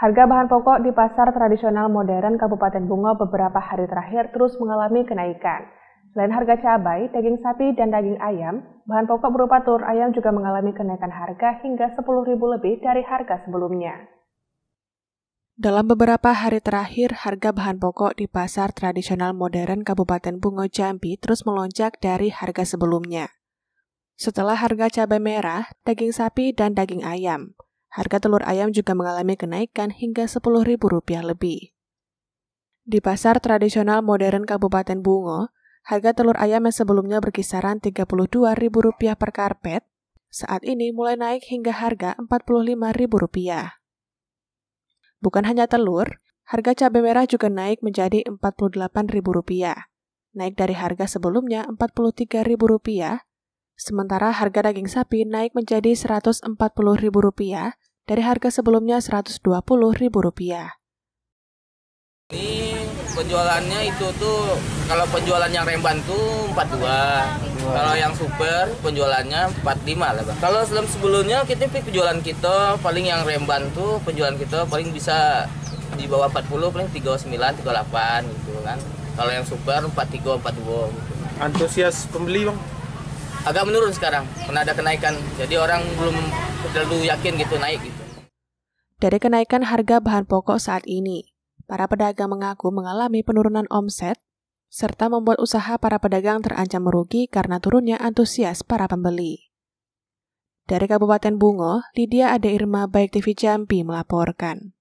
Harga bahan pokok di pasar tradisional modern Kabupaten Bungo beberapa hari terakhir terus mengalami kenaikan. Selain harga cabai, daging sapi, dan daging ayam, bahan pokok berupa telur ayam juga mengalami kenaikan harga hingga Rp10.000 lebih dari harga sebelumnya. Dalam beberapa hari terakhir, harga bahan pokok di pasar tradisional modern Kabupaten Bungo Jambi terus melonjak dari harga sebelumnya. Setelah harga cabai merah, daging sapi, dan daging ayam, Harga telur ayam juga mengalami kenaikan hingga Rp10.000 lebih. Di pasar tradisional modern Kabupaten Bungo, harga telur ayam yang sebelumnya berkisaran Rp32.000 per karpet, saat ini mulai naik hingga harga Rp45.000. Bukan hanya telur, harga cabai merah juga naik menjadi Rp48.000, naik dari harga sebelumnya Rp43.000 Sementara harga daging sapi naik menjadi Rp140.000 dari harga sebelumnya Rp120.000. Ini penjualannya itu tuh kalau penjualan yang remban tuh 42. Kalau yang super penjualannya 45 lah bang. Kalau sebelum sebelumnya kita penjualan kita paling yang remban tuh penjualan kita paling bisa di bawah 40 paling 39 38 gitu kan. Kalau yang super 43 42 gitu. Antusias pembeli bang? agak menurun sekarang karena ada kenaikan jadi orang belum terlalu yakin gitu naik gitu dari kenaikan harga bahan pokok saat ini para pedagang mengaku mengalami penurunan omset serta membuat usaha para pedagang terancam merugi karena turunnya antusias para pembeli. Dari Kabupaten Bungo, Lydia Ade Irma Baik TV Jambi melaporkan.